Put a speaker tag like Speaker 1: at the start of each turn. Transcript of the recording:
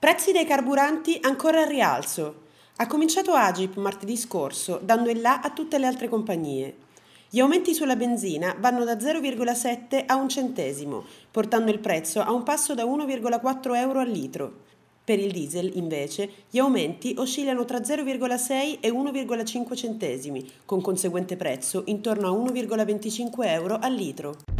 Speaker 1: Prezzi dei carburanti ancora al rialzo. Ha cominciato Agip martedì scorso, dando il là a tutte le altre compagnie. Gli aumenti sulla benzina vanno da 0,7 a 1 centesimo, portando il prezzo a un passo da 1,4 euro al litro. Per il diesel, invece, gli aumenti oscillano tra 0,6 e 1,5 centesimi, con conseguente prezzo intorno a 1,25 euro al litro.